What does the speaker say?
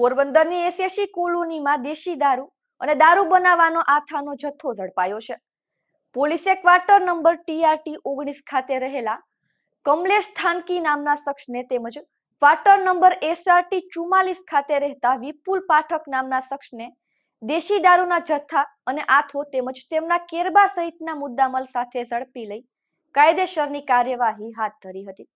પોરબંદરની એસએસસી કોલોનીમાં દેશી દારૂ અને દારૂ બનાવવાનો આથાનો જથ્થો ઝડપાયો છે પોલીસે ક્વાર્ટર નંબર ટીઆરટી ઓગણીસ ખાતે રહેલા કમલેશ થાનકી નામના શખ્સને તેમજ ક્વાર્ટર નંબર એસઆરટી ચુમ્માલીસ ખાતે રહેતા વિપુલ પાઠક નામના શખ્સને દેશી દારૂના જથ્થા અને આથો તેમજ તેમના કેરબા સહિતના મુદ્દામલ સાથે ઝડપી લઈ કાયદેસરની કાર્યવાહી હાથ ધરી હતી